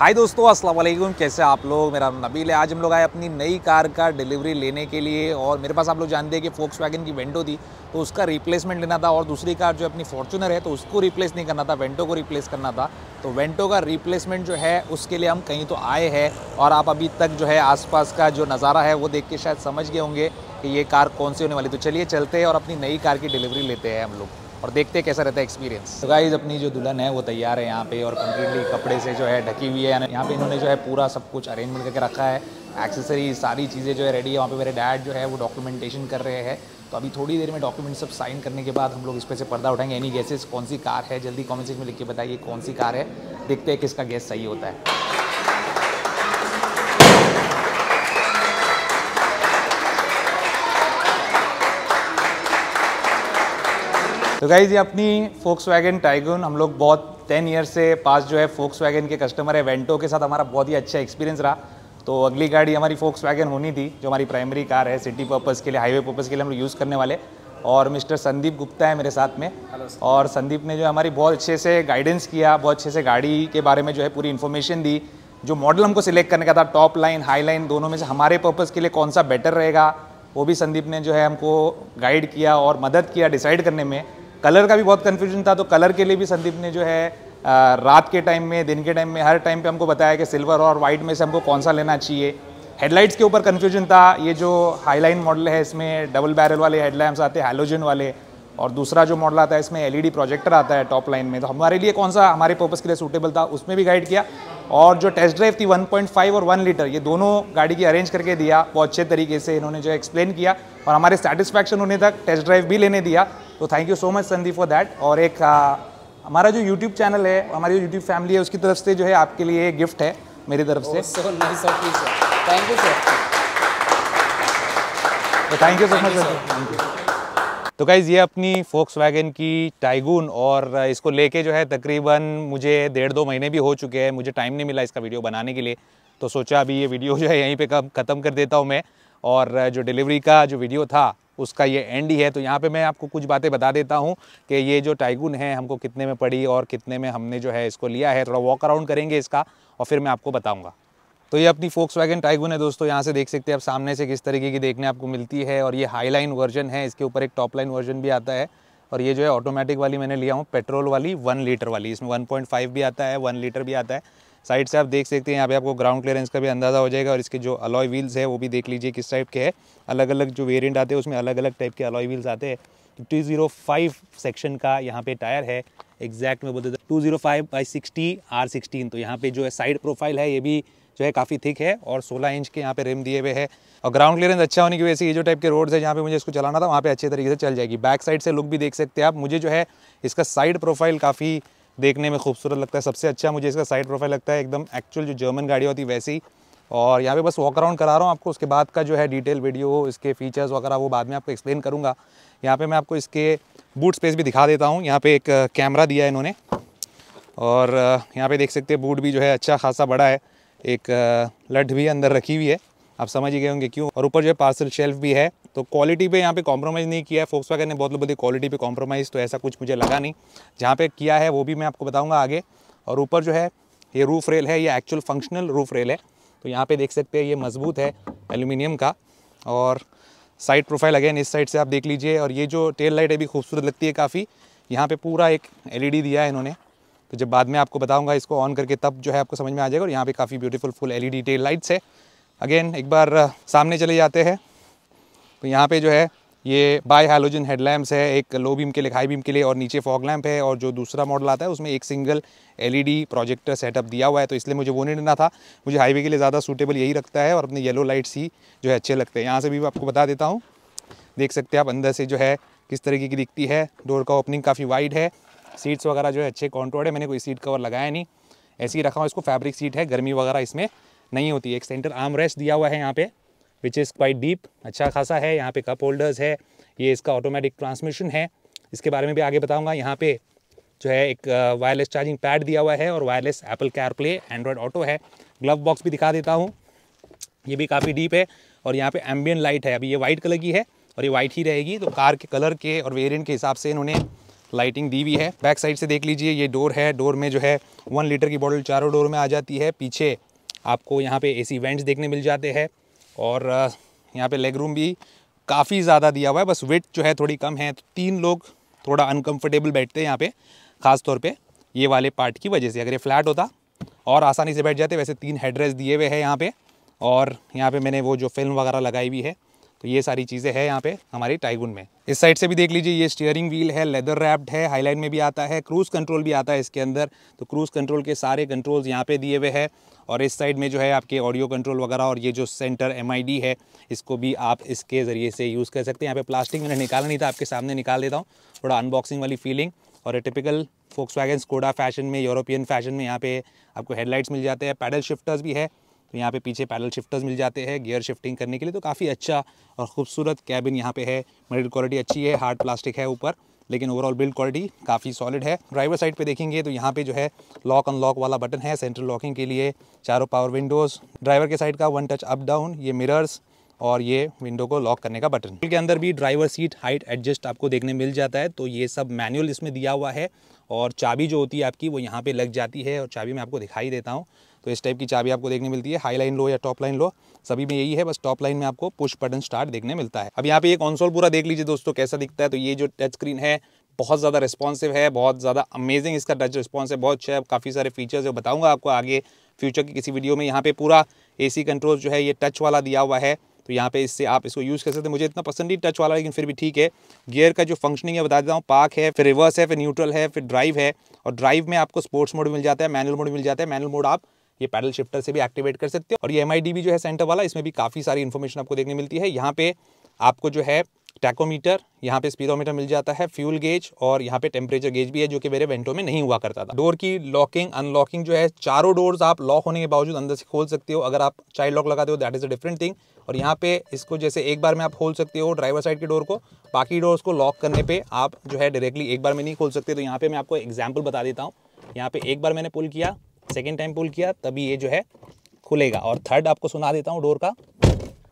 हाय दोस्तों अस्सलाम वालेकुम कैसे आप लोग मेरा नबील है आज हम लोग आए अपनी नई कार का डिलीवरी लेने के लिए और मेरे पास आप लोग जानते हैं कि फोक्स वैगन की वेंटो थी तो उसका रिप्लेसमेंट लेना था और दूसरी कार जो अपनी फॉर्चूनर है तो उसको रिप्लेस नहीं करना था वेंटो को रिप्लेस करना था तो वेंटो का रिप्लेसमेंट जो है उसके लिए हम कहीं तो आए हैं और आप अभी तक जो है आस का जो नज़ारा है वो देख के शायद समझ गए होंगे कि ये कार कौन सी होने वाली तो चलिए चलते हैं और अपनी नई कार की डिलीवरी लेते हैं हम लोग और देखते कैसा रहता है एक्सपीरियंस तो गाइज अपनी जो दुल्हन है वो तैयार है यहाँ पे और कम्प्लीटली कपड़े से जो है ढकी हुई है यहाँ पे इन्होंने जो है पूरा सब कुछ अरेंजमेंट करके रखा है एक्सेसरी सारी चीज़ें जो है रेडी है वहाँ पे मेरे डैड जो है वो डॉक्यूमेंटेशन कर रहे हैं तो अभी थोड़ी देर में डॉक्यूमेंट सब साइन करने के बाद हम लोग इस पर से पर्दा उठाएंगे एनी गैसेज कौन सी कार है जल्दी कॉमेंट सेक्शन में लिख के बताइए कौन सी कार है देखते हैं किसका गैस सही होता है तो गाइज ये अपनी फोक्स वैगन टाइगन हम लोग बहुत टेन ईयर से पास जो है फोक्स वैगन के कस्टमर है वेंटो के साथ हमारा बहुत ही अच्छा एक्सपीरियंस रहा तो अगली गाड़ी हमारी फोक्स वैगन होनी थी जो हमारी प्राइमरी कार है सिटी पर्पज़ के लिए हाईवे पर्पज़ के लिए हम लोग यूज़ करने वाले और मिस्टर संदीप गुप्ता है मेरे साथ में और संदीप ने जो हमारी बहुत अच्छे से गाइडेंस किया बहुत अच्छे से गाड़ी के बारे में जो है पूरी इन्फॉर्मेशन दी जो मॉडल हमको सिलेक्ट करने का था टॉप लाइन हाई लाइन दोनों में से हमारे पर्पज़ के लिए कौन सा बेटर रहेगा वो भी संदीप ने जो है हमको गाइड किया और मदद किया डिसाइड करने में कलर का भी बहुत कन्फ्यूजन था तो कलर के लिए भी संदीप ने जो है रात के टाइम में दिन के टाइम में हर टाइम पे हमको बताया कि सिल्वर और वाइट में से हमको कौन सा लेना चाहिए हेडलाइट्स के ऊपर कन्फ्यूजन था ये जो हाईलाइन मॉडल है इसमें डबल बैरल वाले हेडलाइट्स आते हैं हेलोजन वाले और दूसरा जो मॉडल आता है इसमें एलईडी प्रोजेक्टर आता है टॉप लाइन में तो हमारे लिए कौन सा हमारे पर्पज़ के लिए सूटेबल था उसमें भी गाइड किया और जो टेस्ट ड्राइव थी 1.5 और 1 लीटर ये दोनों गाड़ी की अरेंज करके दिया बहुत अच्छे तरीके से इन्होंने जो एक्सप्लेन किया और हमारे सेटिस्फैक्शन होने तक टेस्ट ड्राइव भी लेने दिया तो thank you so much Sandeep for that और एक आ, हमारा जो यूट्यूब चैनल है हमारी जो यूट्यूब फैमिली है उसकी तरफ से जो है आपके लिए गिफ्ट है मेरी तरफ से thank you so much thank you तो गाइज़ ये अपनी फोक्स वैगन की टाइगून और इसको लेके जो है तकरीबन मुझे डेढ़ दो महीने भी हो चुके हैं मुझे टाइम नहीं मिला इसका वीडियो बनाने के लिए तो सोचा अभी ये वीडियो जो है यहीं पे ख़त्म कर देता हूँ मैं और जो डिलीवरी का जो वीडियो था उसका ये एंड ही है तो यहाँ पे मैं आपको कुछ बातें बता देता हूँ कि ये जो टाइगून है हमको कितने में पड़ी और कितने में हमने जो है इसको लिया है थोड़ा वॉक अराउंड करेंगे इसका और फिर मैं आपको बताऊँगा तो ये अपनी फोक्स वैगन टाइगुन है दोस्तों यहाँ से देख सकते हैं आप सामने से किस तरीके की देखने आपको मिलती है और ये हाई लाइन वर्जन है इसके ऊपर एक टॉप लाइन वर्जन भी आता है और ये जो है ऑटोमेटिक वाली मैंने लिया हूँ पेट्रोल वाली वन लीटर वाली इसमें वन पॉइंट फाइव भी आता है वन लीटर भी आता है साइड से आप देख सकते हैं यहाँ पे आपको ग्राउंड क्लियरेंस का भी अंदाज़ा हो जाएगा और इसके जो अलॉय व्हील्स है वो भी देख लीजिए किस टाइप के है अलग अलग जो वेरिएंट आते हैं उसमें अलग अलग टाइप के अलॉय व्हील्स आते हैं टू जीरो फाइव सेक्शन का यहाँ पे टायर है एग्जैक्ट में बोलते two zero five by sixty R sixteen तो यहाँ पे जो है साइड प्रोफाइल है ये भी जो है काफ़ी थिक है और 16 इंच के यहाँ पे रिम दिए हुए है और ग्राउंड क्लियरेंस अच्छा होने की वजह से ये जो टाइप के रोड्स है जहाँ पे मुझे इसको चलाना था वहाँ पे अच्छे तरीके से चल जाएगी बैक साइड से लुक भी देख सकते हैं आप मुझे जो है इसका साइड प्रोफाइल काफ़ी देखने में खूबसूरत लगता है सबसे अच्छा मुझे इसका साइड प्रोफाइल लगता है एकदम एक्चुअल जो जर्मन गाड़ी होती है वैसी और यहाँ पे बस वॉक अराउंड करा रहा हूँ आपको उसके बाद का जो है डिटेल वीडियो इसके फीचर्स वगैरह वो बाद में आपको एक्सप्लेन करूँगा यहाँ पे मैं आपको इसके बूट स्पेस भी दिखा देता हूँ यहाँ पे एक कैमरा दिया है इन्होंने और यहाँ पे देख सकते हैं बूट भी जो है अच्छा खासा बड़ा है एक लड भी अंदर रखी हुई है आप समझ ही गए होंगे क्यों और ऊपर जो है पार्सल शेल्फ भी है तो क्वालिटी पे यहाँ पे कॉम्प्रोमाइज़ नहीं किया है फोक्स ने बहुत बड़ी क्वालिटी पे कॉम्प्रोमाइज़ तो ऐसा कुछ मुझे लगा नहीं जहाँ पे किया है वो भी मैं आपको बताऊँगा आगे और ऊपर जो है ये रूफ रेल है ये एक्चुअल फंक्शनल रूफ रेल है तो यहाँ पर देख सकते हैं ये मजबूत है एल्यूमिनियम का और साइड प्रोफाइल अगेन इस साइड से आप देख लीजिए और ये जो टेल लाइट है भी खूबसूरत लगती है काफ़ी यहाँ पर पूरा एक एल दिया है इन्होंने तो जब बाद में आपको बताऊँगा इसको ऑन करके तब जो है आपको समझ में आ जाएगा और यहाँ पे काफ़ी beautiful full L E tail lights है अगेन एक बार सामने चले जाते हैं तो यहाँ पर जो है ये बाय हाइलोजन हेडलैम्प्स है एक लो बीम के लिए हाई बीम के लिए और नीचे फॉग लैम्प है और जो दूसरा मॉडल आता है उसमें एक सिंगल एलईडी प्रोजेक्टर सेटअप दिया हुआ है तो इसलिए मुझे वो नहीं लेना था मुझे हाईवे के लिए ज़्यादा सूटेबल यही रखता है और अपने येलो लाइट्स ही जो है अच्छे लगते हैं यहाँ से भी आपको बता देता हूँ देख सकते हैं आप अंदर से जो है किस तरीके की दिखती है डोर का ओपनिंग काफ़ी वाइड है सीट्स वगैरह जो है अच्छे कॉन्ट्रोड है मैंने कोई सीट कवर लगाया नहीं ऐसे ही रखा हूँ इसको फैब्रिक सीट है गर्मी वगैरह इसमें नहीं होती एक सेंटर आर्म रेस्ट दिया हुआ है यहाँ पे विच इज़ क्वाइट डीप अच्छा खासा है यहाँ पे कप होल्डर्स है ये इसका ऑटोमेटिक ट्रांसमिशन है इसके बारे में भी आगे बताऊँगा यहाँ पे जो है एक वायरलेस चार्जिंग पैड दिया हुआ है और wireless Apple CarPlay Android Auto है ग्लव बॉक्स भी दिखा देता हूँ ये भी काफ़ी डीप है और यहाँ पे एम्बियन लाइट है अभी ये वाइट कलर की है और ये वाइट ही रहेगी तो कार के कलर के और वेरियंट के हिसाब से इन्होंने लाइटिंग दी हुई है बैक साइड से देख लीजिए ये डोर है डोर में जो है वन लीटर की बॉटल चारों डोर में आ जाती है पीछे आपको यहाँ पे एसी वेंट्स देखने मिल जाते हैं और यहाँ पे लेग रूम भी काफ़ी ज़्यादा दिया हुआ है बस वेट जो है थोड़ी कम है तो तीन लोग थोड़ा अनकम्फर्टेबल बैठते हैं यहाँ पर ख़ास तौर ये वाले पार्ट की वजह से अगर ये फ्लैट होता और आसानी से बैठ जाते वैसे तीन हेडरेस दिए हुए हैं यहाँ पर और यहाँ पर मैंने वो जो फिल्म वगैरह लगाई हुई है तो ये सारी चीज़ें हैं यहाँ पे हमारी टाइगुन में इस साइड से भी देख लीजिए ये स्टीयरिंग व्हील है लेदर रैप्ड है हाईलाइन में भी आता है क्रूज़ कंट्रोल भी आता है इसके अंदर तो क्रूज़ कंट्रोल के सारे कंट्रोल्स यहाँ पे दिए हुए हैं और इस साइड में जो है आपके ऑडियो कंट्रोल वगैरह और ये जो सेंटर एम है इसको भी आप इसके ज़रिए से यूज़ कर सकते हैं यहाँ पर प्लास्टिक मैंने निकाला नहीं था आपके सामने निकाल देता हूँ थोड़ा अनबॉक्सिंग वाली फीलिंग और typical Volkswagen Skoda fashion में यूरोपियन फैशन में यहाँ पे आपको हेडलाइट्स मिल जाते हैं पैडल शिफ्टर्स भी है तो यहाँ पे पीछे पैडल शिफ्टर्स मिल जाते हैं गियर शिफ्टिंग करने के लिए तो काफ़ी अच्छा और खूबसूरत कैबिन यहाँ पे है मटेरियल क्वालिटी अच्छी है हार्ड प्लास्टिक है ऊपर लेकिन ओवरऑल बिल्ड क्वालिटी काफ़ी सॉलिड है ड्राइवर साइड पे देखेंगे तो यहाँ पे जो है लॉक अनलॉक वाला बटन है सेंट्रल लॉकिंग के लिए चारों पावर विंडोज़ ड्राइवर के साइड का वन टच अप डाउन ये मिरर्स और ये विंडो को लॉक करने का बटन के अंदर भी ड्राइवर सीट हाइट एडजस्ट आपको देखने मिल जाता है तो ये सब मैनुअल इसमें दिया हुआ है और चाबी जो होती है आपकी वो यहाँ पे लग जाती है और चाबी मैं आपको दिखाई देता हूँ तो इस टाइप की चाबी आपको देखने मिलती है हाई लाइन लो या टॉप लाइन लो सभी में यही है बस टॉप लाइन में आपको पुश बटन स्टार्ट देखने मिलता है अब यहाँ पे ये कॉन्सोल पूरा देख लीजिए दोस्तों कैसा दिखता है तो ये जो टच स्क्रीन है बहुत ज़्यादा रिस्पॉन्सिव है बहुत ज़्यादा अमेजिंग इसका टच रिस्पॉन्स है बहुत अच्छा है काफ़ी सारे फीचर्स है बताऊँगा आपको आगे फ्यूचर की किसी वीडियो में यहाँ पे पूरा एसी कंट्रोल जो है ये टच वाला दिया हुआ है तो यहाँ पे इससे आप इसको यूज़ कर सकते हैं मुझे इतना पसंद ही टच वाला लेकिन फिर भी ठीक है गियर का जो फंक्शनिंग है बता देता हूँ पार्क है फिर रिवर्स है फिर न्यूट्रल है फिर ड्राइव है और ड्राइव में आपको स्पोर्ट्स मोड मिल जाता है मैनुअल मोड मिल जाता है मैनुअल मोड आप ये पैडल शिफ्टर से भी एक्टिवेट कर सकते हो और ये एम भी जो है सेंटर वाला इसमें भी काफ़ी सारी इन्फॉर्मेशन आपको देखने मिलती है यहाँ पे आपको जो है टैकोमीटर यहाँ पे स्पीडोमीटर मिल जाता है फ्यूल गेज और यहाँ पे टेम्परेचर गेज भी है जो कि मेरे वेंटो में नहीं हुआ करता था डोर की लॉकिंग अनलॉकिंग जो है चारों डोर्स आप लॉक होने के बावजूद अंदर से खोल सकते हो अगर आप चाइल्ड लॉक लगाते हो that is a different thing और यहाँ पे इसको जैसे एक बार में आप खोल सकते हो ड्राइवर साइड के डोर को बाकी डोर्स को लॉक करने पर आप जो है डायरेक्टली एक बार में नहीं खोल सकते तो यहाँ पर मैं आपको एग्जाम्पल बता देता हूँ यहाँ पर एक बार मैंने पुल किया सेकेंड टाइम पुल किया तभी ये जो है खुलेगा और थर्ड आपको सुना देता हूँ डोर का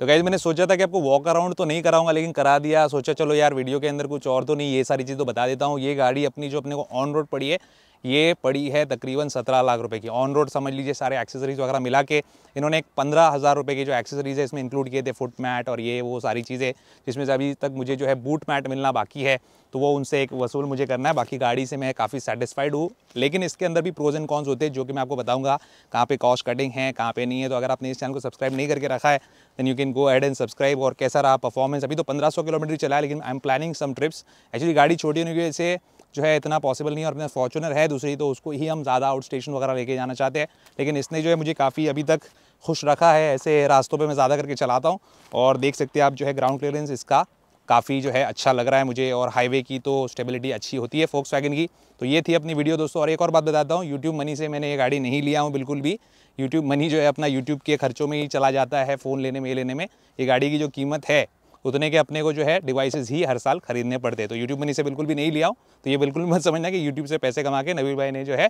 तो गाइज मैंने सोचा था कि आपको वॉक अराउंड तो नहीं कराऊंगा लेकिन करा दिया सोचा चलो यार वीडियो के अंदर कुछ और तो नहीं ये सारी चीज़ तो बता देता हूँ ये गाड़ी अपनी जो अपने को ऑन रोड पड़ी है ये पड़ी है तकरीबन सत्रह लाख रुपये की ऑन रोड समझ लीजिए सारे एक्सेसरीज वगैरह मिला के इन्होंने एक पंद्रह हज़ार रुपये की जो एक्सेसरीज है इसमें इंक्लूड किए थे फुट मैट और ये वो सारी चीज़ें जिसमें से अभी तक मुझे जो है बूट मैट मिलना बाकी है तो वो उनसे एक वसूल मुझे करना है बाकी गाड़ी से मैं काफ़ी सेटिसफाइड हूँ लेकिन इसके अंदर भी प्रोज एंड कॉन्स होते हैं जो कि मैं आपको बताऊँगा कहाँ पर कॉस्ट कटिंग है कहाँ पर नहीं है तो अगर आपने इस चैनल को सब्सक्राइब नहीं करके रखा है then you can go ahead and subscribe और कैसा रहा परफॉर्मेंस अभी तो पंद्रह किलोमीटर चला है लेकिन I am planning some trips actually गाड़ी छोटी होने की वजह से जो है इतना पॉसिबल नहीं है और अपने फॉर्चूनर है दूसरी तो उसको ही हम ज़्यादा आउट स्टेशन वगैरह लेके जाना चाहते हैं लेकिन इसने जो है मुझे काफ़ी अभी तक खुश रखा है ऐसे रास्तों पर मैं ज़्यादा करके चलाता हूँ और देख सकते हैं आप जो है ग्राउंड क्लियरेंस इसका काफ़ी जो है अच्छा लग रहा है मुझे और हाईवे की तो स्टेबिलिटी अच्छी होती है फोक्स वैगन की तो ये थी अपनी वीडियो दोस्तों और एक और बात बताता हूँ यूट्यूब मनी से मैंने ये गाड़ी नहीं लिया हूँ बिल्कुल भी यूट्यूब मनी जो है अपना यूट्यूब के खर्चों में ही चला जाता है फ़ोन लेने में ये लेने में ये गाड़ी की जो कीमत है उतने के अपने को जो है डिवाइसेस ही हर साल खरीदने पड़ते हैं तो यूट्यूब में इसे बिल्कुल भी नहीं लिया हूँ तो ये बिल्कुल मत समझना कि यूट्यूब से पैसे कमा के नवीर भाई ने जो है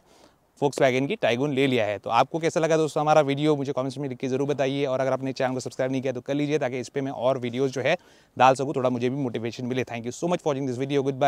फोक्स वैगन की टाइगून ले लिया है तो आपको कैसा लगा दोस्तों हमारा वीडियो मुझे कमेंट्स में लिख के जरूर बताइए और अगर आपने चैनल को सब्सक्राइब नहीं किया तो कर लीजिए ताकि इस पर मैं और वीडियोज़ जो है डाल सकूँ थोड़ा मुझे भी मोटिवेशन मिले thank you so much watching this video good bye